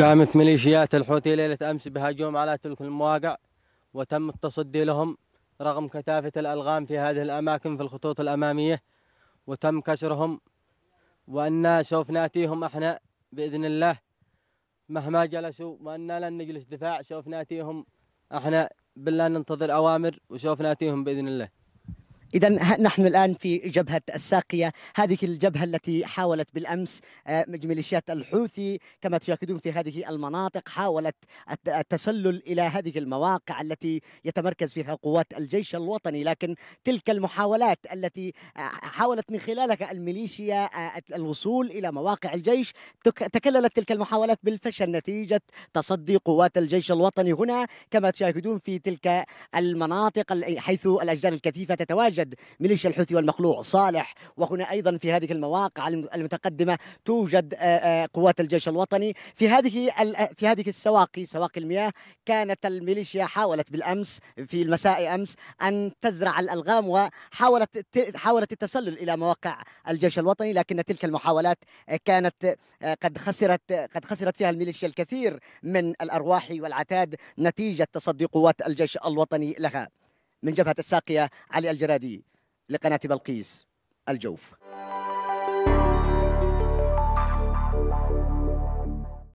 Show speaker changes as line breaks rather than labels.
قامت ميليشيات الحوثي ليلة أمس بهجوم على تلك المواقع وتم التصدي لهم رغم كثافة الألغام في هذه الأماكن في الخطوط الأمامية وتم كسرهم وأن سوف نأتيهم إحنا بإذن الله مهما جلسوا وأنا لن نجلس دفاع سوف نأتيهم إحنا بالله ننتظر أوامر وسوف نأتيهم بإذن الله
إذا نحن الآن في جبهة الساقية هذه الجبهة التي حاولت بالأمس آه، ميليشيات الحوثي كما تشاهدون في هذه المناطق حاولت التسلل إلى هذه المواقع التي يتمركز فيها قوات الجيش الوطني لكن تلك المحاولات التي آه، حاولت من خلالها الميليشيا آه، الوصول إلى مواقع الجيش تكللت تلك المحاولات بالفشل نتيجة تصدي قوات الجيش الوطني هنا كما تشاهدون في تلك المناطق حيث الأشجار الكثيفة تتواجد توجد ميليشيا الحوثي والمخلوع صالح وهنا أيضا في هذه المواقع المتقدمة توجد قوات الجيش الوطني في هذه في هذه السواقي سواقي المياه كانت الميليشيا حاولت بالأمس في المساء أمس أن تزرع الألغام وحاولت حاولت التسلل إلى مواقع الجيش الوطني لكن تلك المحاولات كانت قد خسرت قد خسرت فيها الميليشيا الكثير من الأرواح والعتاد نتيجة تصدي قوات الجيش الوطني لها من جبهة الساقية علي الجرادي لقناة بلقيس الجوف